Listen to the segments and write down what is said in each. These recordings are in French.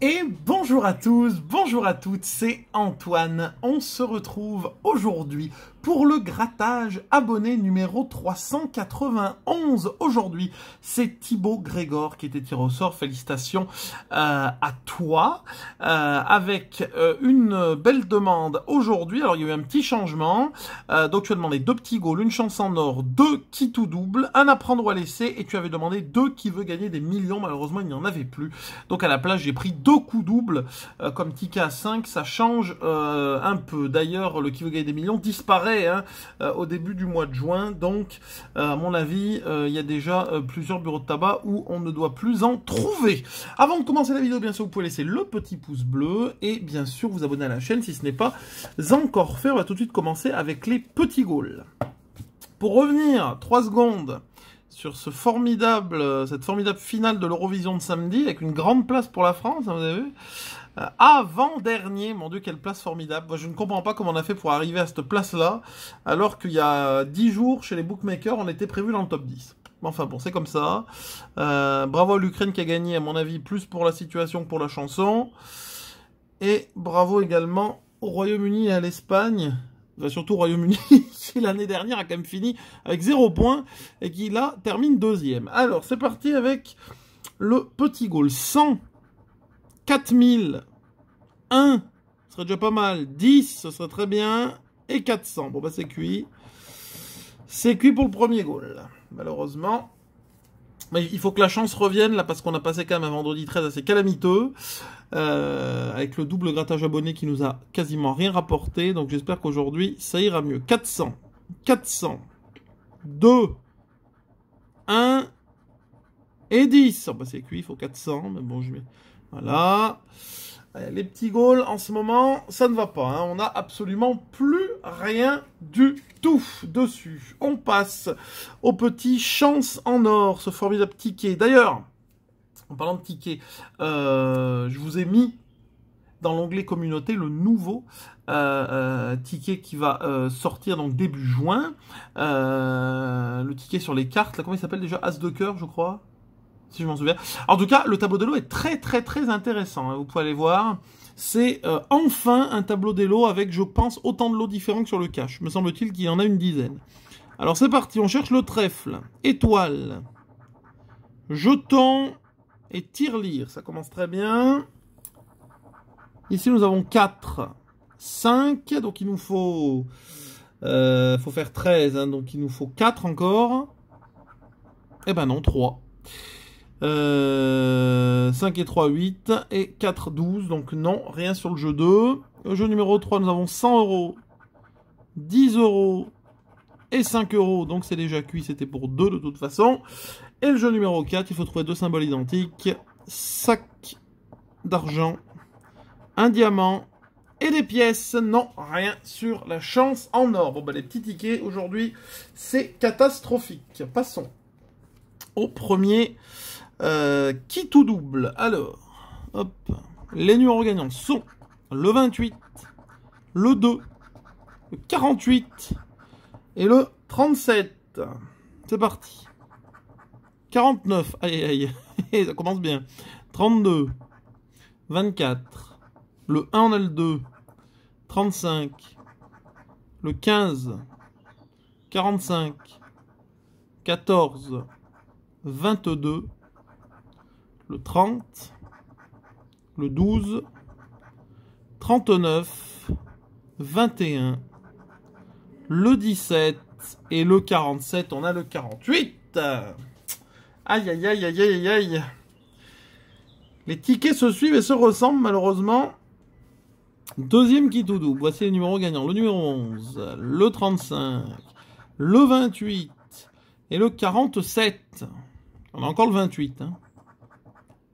Et bonjour à tous, bonjour à toutes, c'est Antoine. On se retrouve aujourd'hui pour le grattage abonné numéro 391 aujourd'hui. C'est Thibaut Grégor qui était tiré au sort. Félicitations euh, à toi euh, avec euh, une belle demande aujourd'hui. Alors il y a eu un petit changement. donc tu as demandé deux petits goals, une chance en or, deux qui tout double, un à prendre ou à laisser et tu avais demandé deux qui veut gagner des millions. Malheureusement il n'y en avait plus. Donc à la place j'ai pris deux coups doubles comme ticket à 5. Ça change un peu. D'ailleurs le qui veut gagner des millions disparaît Hein, euh, au début du mois de juin. Donc, euh, à mon avis, euh, il y a déjà plusieurs bureaux de tabac où on ne doit plus en trouver. Avant de commencer la vidéo, bien sûr, vous pouvez laisser le petit pouce bleu et bien sûr vous abonner à la chaîne si ce n'est pas encore fait. On va tout de suite commencer avec les petits goals. Pour revenir 3 secondes sur ce formidable, cette formidable finale de l'Eurovision de samedi, avec une grande place pour la France, hein, vous avez vu euh, avant-dernier, mon dieu, quelle place formidable. je ne comprends pas comment on a fait pour arriver à cette place-là, alors qu'il y a 10 jours, chez les bookmakers, on était prévu dans le top 10. Enfin bon, c'est comme ça. Euh, bravo à l'Ukraine qui a gagné, à mon avis, plus pour la situation que pour la chanson. Et bravo également au Royaume-Uni et à l'Espagne. surtout au Royaume-Uni, qui l'année dernière a quand même fini avec 0 points et qui là termine deuxième. Alors, c'est parti avec le petit goal. 100 4000 1, ce serait déjà pas mal. 10, ce serait très bien. Et 400. Bon, bah, c'est cuit. C'est cuit pour le premier goal. Malheureusement. Mais il faut que la chance revienne, là, parce qu'on a passé quand même un vendredi 13 assez calamiteux. Euh, avec le double grattage abonné qui nous a quasiment rien rapporté. Donc, j'espère qu'aujourd'hui, ça ira mieux. 400. 400. 2. 1. Et 10. Oh, bah, c'est cuit, il faut 400. Mais bon, je vais... Voilà. Eh, les petits goals, en ce moment, ça ne va pas. Hein. On n'a absolument plus rien du tout dessus. On passe au petit Chance en or, ce formidable ticket. D'ailleurs, en parlant de ticket, euh, je vous ai mis dans l'onglet communauté le nouveau euh, euh, ticket qui va sortir donc début juin. le ticket sur les cartes, comment il s'appelle déjà As de cœur, je crois si je m'en souviens. En tout cas, le tableau d'élo est très très très intéressant, hein, vous pouvez aller voir. C'est euh, enfin un tableau des lots avec, je pense, autant de lots différents que sur le cache. Me semble-t-il qu'il y en a une dizaine. Alors c'est parti, on cherche le trèfle, étoile, jetons et tire-lire. Ça commence très bien. Ici nous avons 4, 5, donc il nous faut... Euh, faut faire 13, hein, donc il nous faut 4 encore. Eh ben non, 3. 5 euh, et 3, 8. Et 4, 12. Donc non, rien sur le jeu 2. Au jeu numéro 3, nous avons 100 euros, 10 euros et 5 euros. Donc c'est déjà cuit, c'était pour 2 de toute façon. Et le jeu numéro 4, il faut trouver deux symboles identiques. Sac d'argent, un diamant et des pièces. Non, rien sur la chance en or. Bon, bah, les petits tickets aujourd'hui, c'est catastrophique. Passons au premier euh, qui tout double Alors, hop. Les numéros gagnants sont le 28, le 2, le 48 et le 37. C'est parti. 49. Aïe, aïe, ça commence bien. 32, 24. Le 1, on a le 2. 35. Le 15. 45. 14. 22 le 30, le 12, 39, 21, le 17 et le 47. On a le 48. Aïe, aïe, aïe, aïe, aïe, aïe. Les tickets se suivent et se ressemblent malheureusement. Deuxième Kitoudou, Voici les numéros gagnants. Le numéro 11, le 35, le 28 et le 47. On a encore le 28. Hein.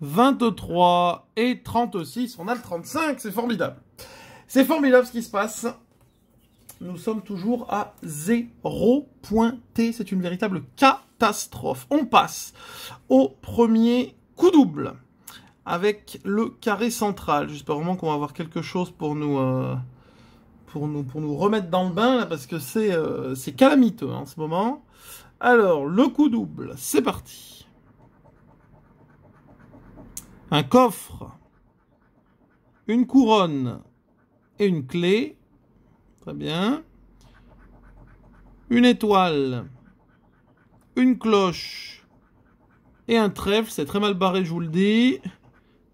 23 et 36. On a le 35, c'est formidable. C'est formidable ce qui se passe. Nous sommes toujours à 0 C'est une véritable catastrophe. On passe au premier coup double avec le carré central. J'espère vraiment qu'on va avoir quelque chose pour nous, euh, pour nous, pour nous remettre dans le bain, là, parce que c'est euh, calamiteux hein, en ce moment. Alors, le coup double, c'est parti un coffre, une couronne et une clé. Très bien. Une étoile, une cloche et un trèfle. C'est très mal barré, je vous le dis.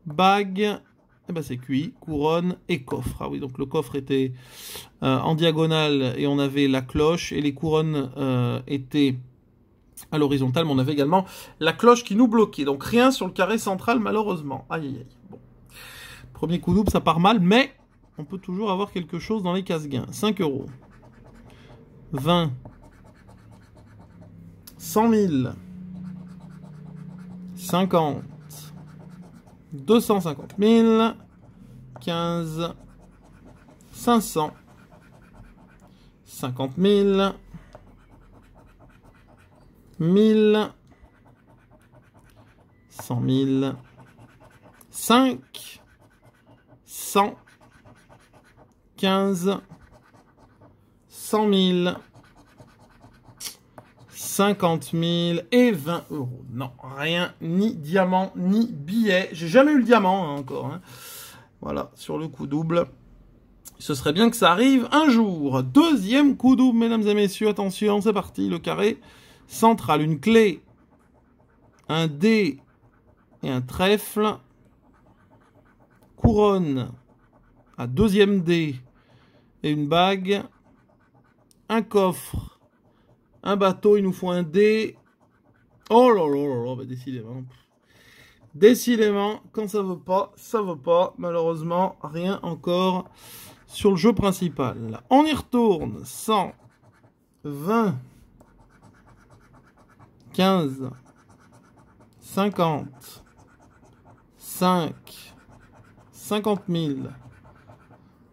Bague, eh ben c'est cuit. Couronne et coffre. Ah oui, donc le coffre était euh, en diagonale et on avait la cloche et les couronnes euh, étaient à l'horizontale, on avait également la cloche qui nous bloquait. Donc rien sur le carré central, malheureusement. Aïe, aïe, aïe. Premier coup double, ça part mal, mais on peut toujours avoir quelque chose dans les cases gains. 5 euros. 20. 100 000. 50. 250 000. 15. 500. 50 000. 1000, 100 000, 5, 100, 15, 100 000, 50 000 et 20 euros. Non, rien, ni diamant, ni billet. J'ai jamais eu le diamant hein, encore. Hein. Voilà, sur le coup double. Ce serait bien que ça arrive un jour. Deuxième coup double, mesdames et messieurs. Attention, c'est parti, le carré centrale, une clé, un dé et un trèfle, couronne, un deuxième dé et une bague, un coffre, un bateau, il nous faut un dé. Oh là là là là, bah, décidément. Décidément, quand ça veut pas, ça veut pas. Malheureusement, rien encore sur le jeu principal. On y retourne. 120. 15, 50, 5, 50.000,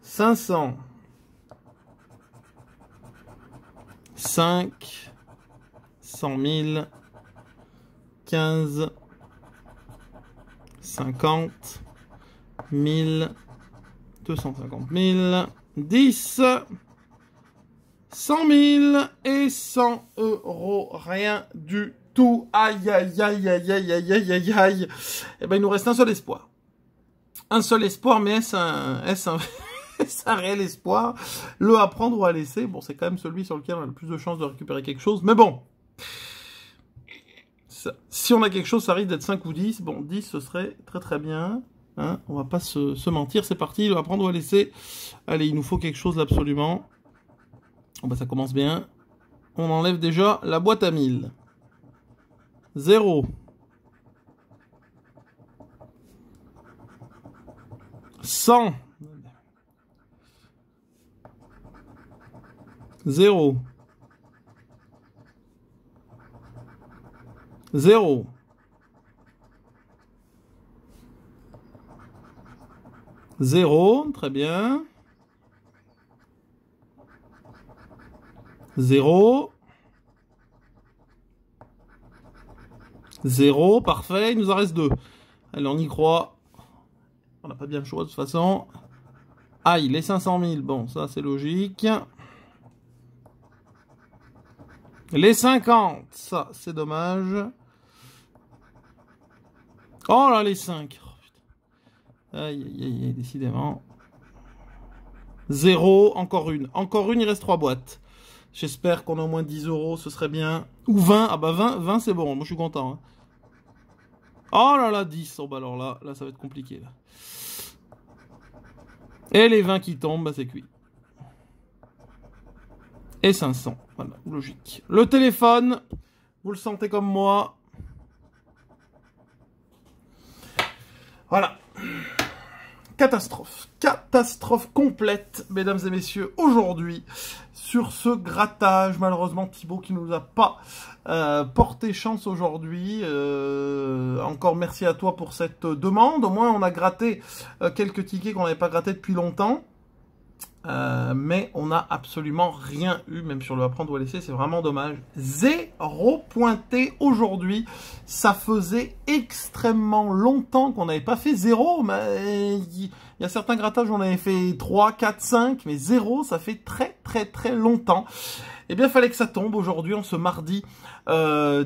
500, 5, 100.000, 15, 50, 1000, 250 10, 100 000 et 100 euros, rien du tout. Aïe, aïe, aïe, aïe, aïe, aïe, aïe, aïe, aïe. Eh ben, il nous reste un seul espoir. Un seul espoir, mais est-ce un, est réel espoir Le apprendre ou à laisser Bon, c'est quand même celui sur lequel on a le plus de chances de récupérer quelque chose, mais bon. si on a quelque chose, ça risque d'être 5 ou 10. Bon, 10, ce serait très très bien. Hein on va pas se, se mentir, c'est parti, le apprendre ou à laisser. Allez, il nous faut quelque chose absolument. Bon bah ça commence bien. On enlève déjà la boîte à 1000. 0. 100. 0. 0. 0, très bien. 0. 0, parfait, il nous en reste 2. Allez, on y croit. On n'a pas bien le choix de toute façon. aïe, les 500 000, bon, ça c'est logique. Les 50, ça c'est dommage. Oh là, les 5. Aïe, aïe, aïe, aïe, décidément. 0, encore une. Encore une, il reste 3 boîtes. J'espère qu'on a au moins 10 euros, ce serait bien. Ou 20, ah bah 20, 20 c'est bon, moi je suis content. Hein. Oh là là, 10, oh bah alors là, là ça va être compliqué. Là. Et les 20 qui tombent, bah c'est cuit. Et 500, voilà, logique. Le téléphone, vous le sentez comme moi. Voilà. Catastrophe. Catastrophe complète, mesdames et messieurs, aujourd'hui, sur ce grattage. Malheureusement, Thibaut qui ne nous a pas euh, porté chance aujourd'hui. Euh, encore merci à toi pour cette demande. Au moins, on a gratté euh, quelques tickets qu'on n'avait pas gratté depuis longtemps. Euh, mais on n'a absolument rien eu, même sur le apprendre ou laisser, c'est vraiment dommage. Zéro pointé aujourd'hui. Ça faisait extrêmement longtemps qu'on n'avait pas fait zéro. Mais il y a certains grattages, on avait fait 3, 4, 5, mais zéro, ça fait très très longtemps. et eh bien, fallait que ça tombe aujourd'hui, en ce mardi 17 euh,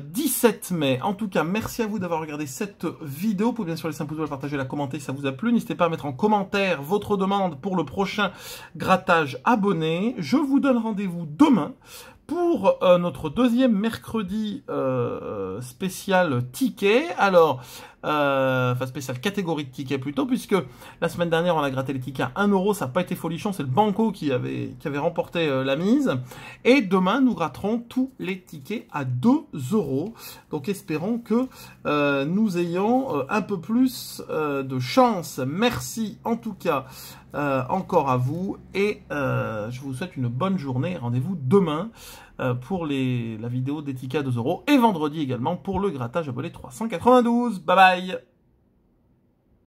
mai. En tout cas, merci à vous d'avoir regardé cette vidéo. Vous pouvez bien sûr laisser un pouce bleu, partager, la commenter si ça vous a plu. N'hésitez pas à mettre en commentaire votre demande pour le prochain grattage abonné. Je vous donne rendez-vous demain pour euh, notre deuxième mercredi euh, spécial ticket. Alors, euh, enfin spéciale catégorie de tickets plutôt, puisque la semaine dernière on a gratté les tickets à 1 ça n'a pas été folichon, c'est le Banco qui avait, qui avait remporté euh, la mise. Et demain nous gratterons tous les tickets à 2 euros, donc espérons que euh, nous ayons un peu plus de chance. Merci en tout cas encore à vous et je vous souhaite une bonne journée, rendez-vous demain. Euh, pour les, la vidéo d'Etika 2 euros et vendredi également pour le grattage abonné 392. Bye bye